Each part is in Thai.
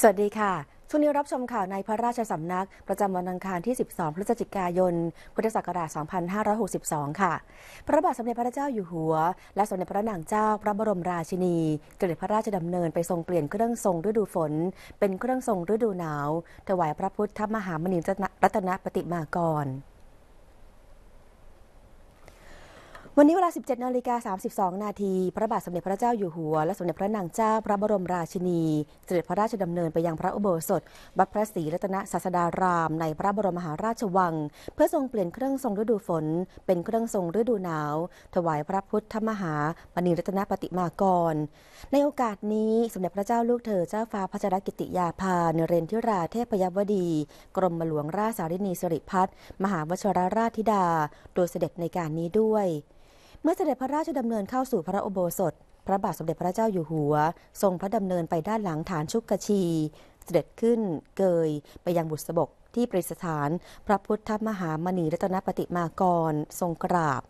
สวัสดีค่ะ ช่วงนี้รับชมข่าวในพระราชสำนักประจำวันอังคารที่ 12 พฤศจิกายน พุทธศักราช 2562 ค่ะ พระบาทสมเด็จพระเจ้าอยู่หัว และสมเด็จพระนางเจ้าพระบรมราชินีเสด็จพระราชดำเนินไปทรงเปลี่ยนเครื่องทรงฤดูฝน เป็นเครื่องทรงฤดูหนาวถวายพระพุทธมหามณีรัตนปฏิมากรวันนี้เวลา 17นาฬิกา32นาทีพระบาทสมเด็จพระเจ้าอยู่หัว และสมเด็จพระนางเจ้าพระบรมราชินี เสด็จพระราชดำเนินไปยังพระอุโบสถวัดพระศรีรัตนศาสดารามในพระบรมมหาราชวัง เพื่อทรงเปลี่ยนเครื่องทรงฤดูฝน เป็นเครื่องทรงฤดูหนาวถวายพระพุทธมหามณีรัตนปฏิมากร ในโอกาสนี้สมเด็จพระเจ้าลูกเธอเจ้าฟ้าพระชรกิติยาภาเนเรนทิราเทพยวดีกรมหลวงราชสารินีสิริพัฒมหาวชรราชธิดา โดยเสด็จในการนี้ด้วยเมื่อเสด็จพระราชดำเนินเข้าสู่พระอุโบสถ พระบาทสมเด็จพระเจ้าอยู่หัว ทรงพระดำเนินไปด้านหลังฐานชุกกชี เสด็จขึ้นเกยไปยังบุษบกที่ประดิษฐาน พระพุทธมหามณีรัตนปฏิมากร ทรงกราบ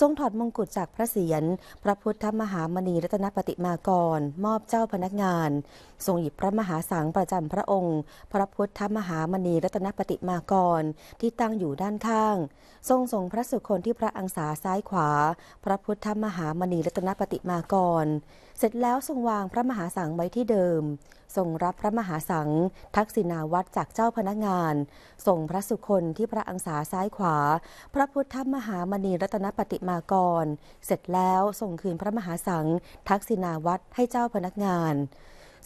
ทรงถอดมงกุฎจากพระเศียรพระพุทธมหามณีรัตนปฏิมากรมอบเจ้าพนักงาน ทรงหยิบพระมหาสังประจำพระองค์ พระพุทธมหามณีรัตนปฏิมากรที่ตั้งอยู่ด้านข้าง ทรงทรงพระสุคนที่พระอังสาซ้ายขวา พระพุทธมหามณีรัตนปฏิมากรเสร็จแล้วทรงวางพระมหาสังไว้ที่เดิมทรงรับพระมหาสังทักษิณาวัตรจากเจ้าพนักงาน ส่งพระสุคนที่พระอังสาซ้ายขวา พระพุทธมหามณีรัตนปฏิมากร เสร็จแล้วส่งคืนพระมหาสังทักษิณาวัตรให้เจ้าพนักงาน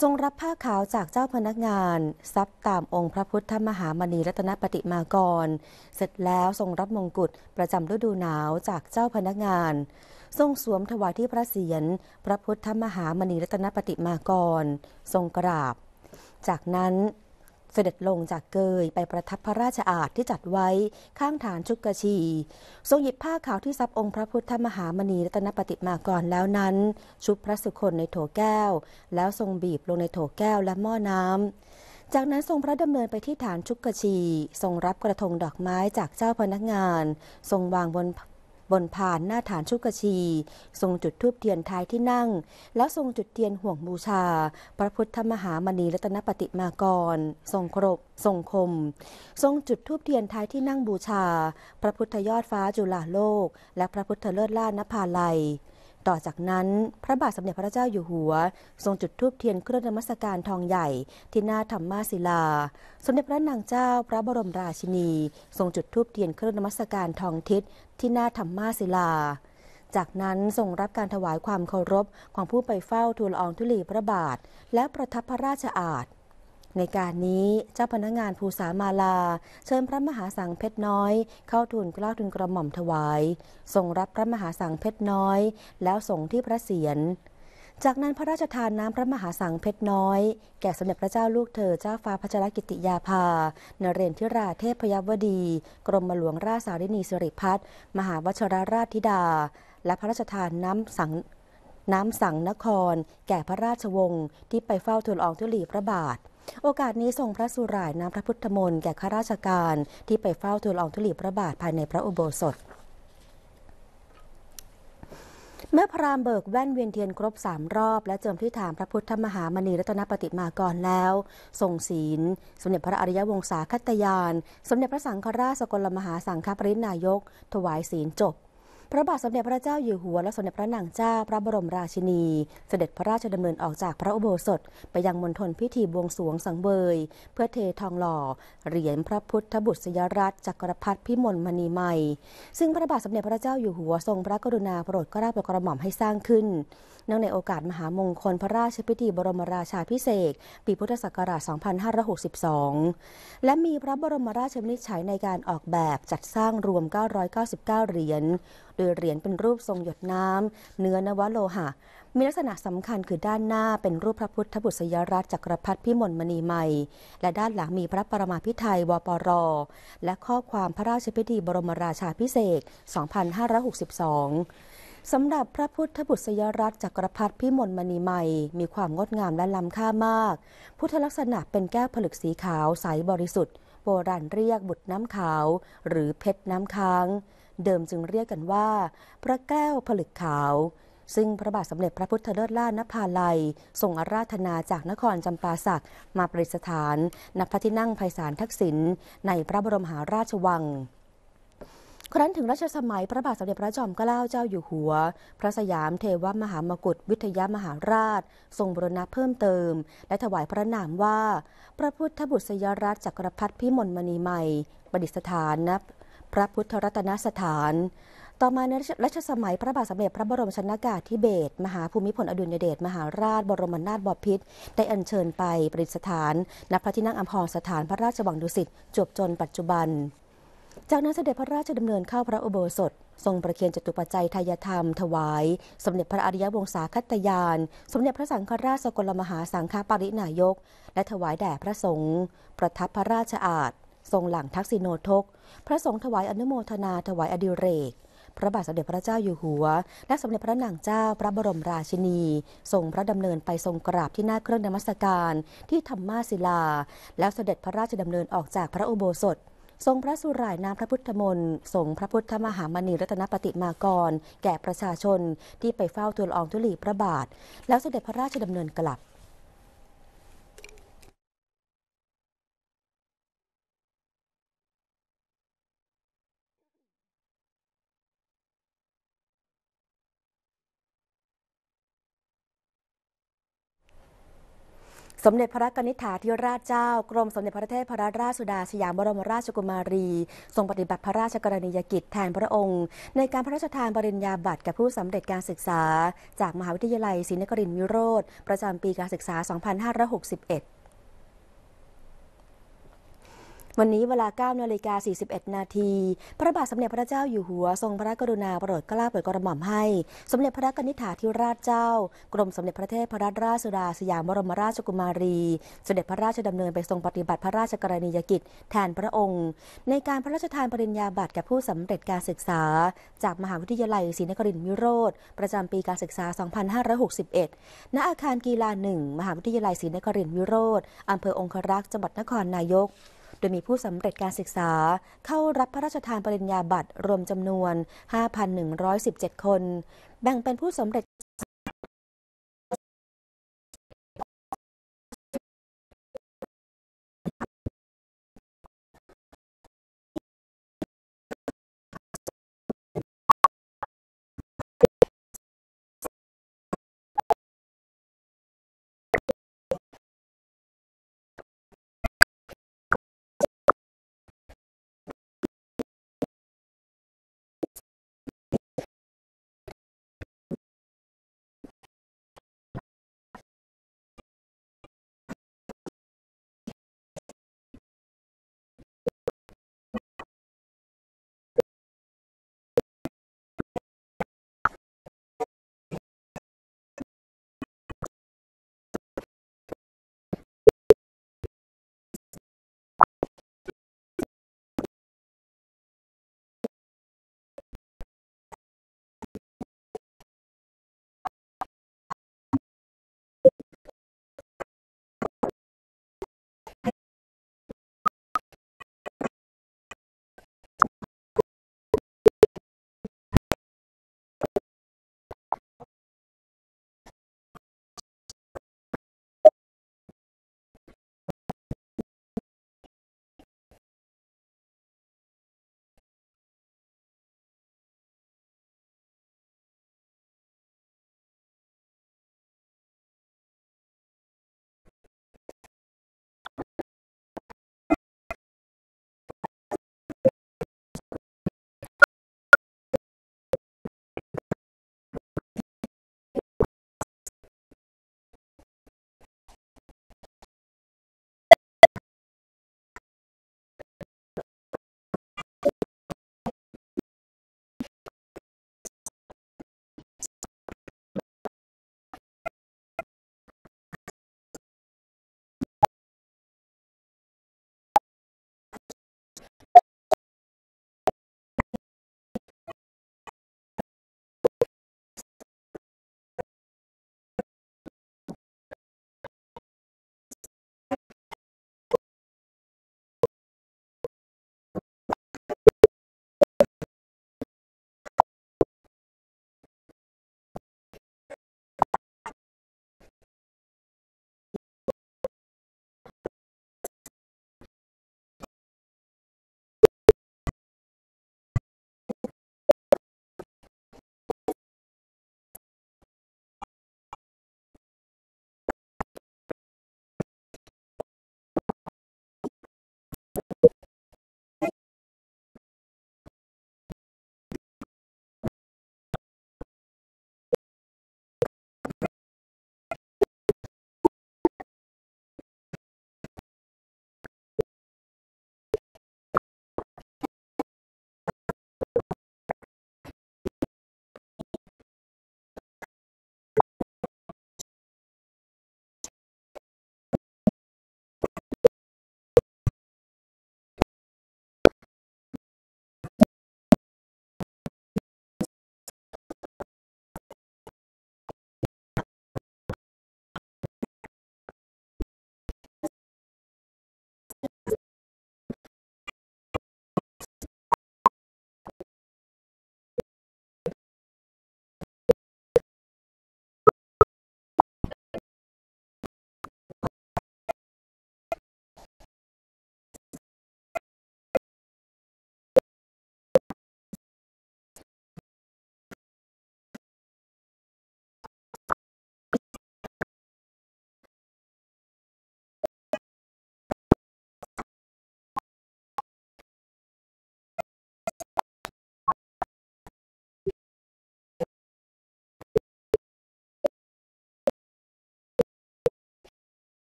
ทรงรับผ้าขาวจากเจ้าพนักงานซับตามองค์พระพุทธมหามณีรัตนปฏิมากร เสร็จแล้วทรงรับมงกุฎประจำฤดูหนาวจากเจ้าพนักงานทรงสวมถวายที่พระเศียรพระพุทธมหามณีรัตนปฏิมากรทรงกราบ จากนั้นเสด็จลงจากเกยไปประทับพระราชอาณที่จัดไว้ข้างฐานชุกกชี ทรงหยิบผ้าขาวที่ซับองค์พระพุทธมหามณีรัตนปฏิมากรแล้วนั้น ชุบพระสุคนในโถแก้ว แล้วทรงบีบลงในโถแก้วและหม้อน้ำจากนั้นทรงพระดำเนินไปที่ฐานชุกกชีทรงรับกระทงดอกไม้จากเจ้าพนักงาน ทรงวางบนบน่านหน้าฐานชุกชี ทรงจุดทูบเทียนท้ายที่นั่ง แล้วทรงจุดเทียนห่วงบูชา พระพุทธมหามณีรัตนปฏิมากรทรงครบทรงคม ทรงจุดทูบเทียนท้ายที่นั่งบูชา พระพุทธยอดฟ้าจุฬาโลก และพระพุทธเลิศล่านภาลัยต่อจากนั้นพระบาทสมเด็จพระเจ้าอยู่หัวทรงจุดธูปเทียนเครื่องนมัสการทองใหญ่ ที่หน้าธรรมมาศิลา สมเด็จพระนางเจ้าพระบรมราชินีทรงจุดธูปเทียนเครื่องนมัสการทองทิศ ที่หน้าธรรมาศิลา จากนั้นทรงรับการถวายความเคารพของผู้ไปเฝ้าทูลอองธุลีพระบาท และประทับพระราชอาณในการนี้เจ้าพนักงงานภูสามาลา เชิญพระมหาสังเพชรน้อย เข้าทูลกล้าทูลกระหม่อมถวายส่งรับพระมหาสังเพชรน้อย แล้วส่งที่พระเศียร จากนั้นพระราชทานน้ำพระมหาสังเพชรน้อย แก่สมเด็จพระเจ้าลูกเธอเจ้าฟ้าพัชรกิติยาภา นเรนทิราเทพพยวดี กรมหลวงราชสารินีสิริพัฒน์มหาวชรราชธิดา และพระราชทานน้ำสังน้ำสังนคร แก่พระราชวงศ์ที่ไปเฝ้าทูลอองทุลีพระบาทโอกาสนี้ส่งพระสุรายน้ำพระพุทธมนต์แก่ข้าราชการที่ไปเฝ้าทูลอองทุลีพระบาทภายในพระอุโบสถ เมื่อพรามเบิกแว่นเวียนเทียนครบสามรอบและเจิมที่ถามพระพุทธมหามณีรัตนปฏิมากรแล้วทรงศีลสมเด็จพระอริยวงศาคตยาน สมเด็จพระสังฆราชสกลมหาสังฆปรินายกถวายศีลจบพระบาทสมเด็จพระเจ้าอยู่หัวและสมเด็จพระนางเจ้าพระบรมราชินี เสด็จพระราชดำเนินออกจากพระอุโบสถ ไปยังมณฑลพิธีบวงสวงสังเวยเพื่อเททองหล่อ เหรียญพระพุทธบุตรสยรัตจักรพรรดิพิมลมณีใหม่ซึ่งพระบาทสมเด็จพระเจ้าอยู่หัวทรง พระกรุณาโปรดกรราบกระหม่อมให้สร้างขึ้นเนื่องในโอกาสมหามงคลพระราชพิธีบรมราชาพิเศษปีพุทธศักราช 2562 และมีพระบรมราชินิจฉัยในการออกแบบจัดสร้างรวม 999 เหรียญดยเหรียญเป็นรูปทรงหยดน้ำเนื้อนวโลหะ มีลักษณะสำคัญคือด้านหน้าเป็นรูปพระพุทธบุตรสยรัตจักรพรรดิพิมลมณีใหม่และด้านหลังมีพระปรมาพิไทยวปรและข้อความพระราชพิธีบรมราชาพิเศษ2562สำหรับพระพุทธบุตรสยรัตจักรพัิพิมลมณีใหม่มีความงดงามและล้ำค่ามาก พุทธลักษณะเป็นแก้วผลึกสีขาวใสบริสุทธิ์โบราณเรียกบุตรน้ำขาวหรือเพชรน้ำค้างเดิมจึงเรียกกันว่า พระแก้วผลึกขาว ซึ่งพระบาทสมเด็จ พระพุทธเลิศล่านภาลัย ทรงอาราธนาจากนครจำปาสักมาประดิษฐานณพระที่นั่งไพศาล ทักษิณในพระบรมหาราชวัง ครั้นถึงรัชสมัยพระบาทสมเด็จพระจอมเกล้าเจ้าอยู่หัว พระสยามเทวมหามกุฏวิทยามหาราช ทรงบรณะเพิ่มเติม และถวายพระนามว่า พระพุทธบุตรยรัตจักรพัฒพิมลมณีใหม่ ประดิษฐานณพระพุทธรัตนสถาน ต่อมาในรัชสมัยพระบาทสมเด็จ พระบรมชนากาธิเบศรมหาภูมิพลอดุลยเดชมหาราชบรมนาถบพิตรได้อัญเชิญไป ประดิษฐานณพระที่นั่งอัมพรสถานพระราชวังดุสิตจวบจนปัจจุบัน จากนั้นเสด็จพระราชดำเนินเข้าพระอุโบสถทรงประเคียนจตุปัจจัยทายธรรม ถวาย สมเด็จพระอริยวงศาคตยานสมเด็จพระสังฆราชสกลมหาสังฆปรินายก และถวายแด่พระสงฆ์ประทับพระราชอาฏทรงหลังทักษิโนทก พระสงฆ์ถวายอนุโมทนาถวายอดิเรก พระบาทสมเด็จพระเจ้าอยู่หัว และสมเด็จพระนางเจ้าพระบรมราชินี ทรงพระดำเนินไปทรงกราบที่หน้าเครื่องนมัสการที่ธรรมาศิลา แล้วเสด็จพระราชดำเนินออกจากพระอุโบสถ ทรงพระสุรายนามพระพุทธมนต์ ทรงพระพุทธมหามณีรัตนปฏิมากร แก่ประชาชนที่ไปเฝ้าทูลอองทุลีพระบาท แล้วเสด็จพระราชดำเนินกลับสมเด็จพระกนิษฐาธิราชเจ้ากรมสมเด็จพระเทพรัตนราชสุดาสยามบรมราชกุมารี ทรงปฏิบัติพระราชกรณียกิจแทนพระองค์ ในการพระราชทานปริญญาบัตรแก่ผู้สำเร็จการศึกษา จาก มหาวิทยาลัยศรีนครินทร์วิโรธประจำปีการศึกษา 2561วันนี้เวลา9นาฬิกา41นาทีพระบาทสมเด็จพระเจ้า อยู่หัวทรงพระกรุณาโปรดเกล้าโปรดกระหม่อมให้ สมเด็จพระกนิษฐาธิราชเจ้า กรมสมเด็จพระเทพรัตนราชสุดาสยามบรมราชกุมารี เสด็จพระราชดำเนินไปทรงปฏิบัติพระราชกรณียกิจแทนพระองค์ ในการพระราชทานปริญญาบัตรแก่ผู้สำเร็จการศึกษา จากมหาวิทยาลัยศรีนครินทร์วิโรธประจำปีการศึกษา2561 ณอาคารกีฬาหนึ่งมหาวิทยาลัยศรีนครินทร์วิโรธอำเภอองครักษ์จังหวัดนครนายกโดยมีผู้สำเร็จการศึกษา เข้ารับพระราชทานปริญญาบัตร รวมจำนวน 5,117 คน แบ่งเป็นผู้สำเร็จ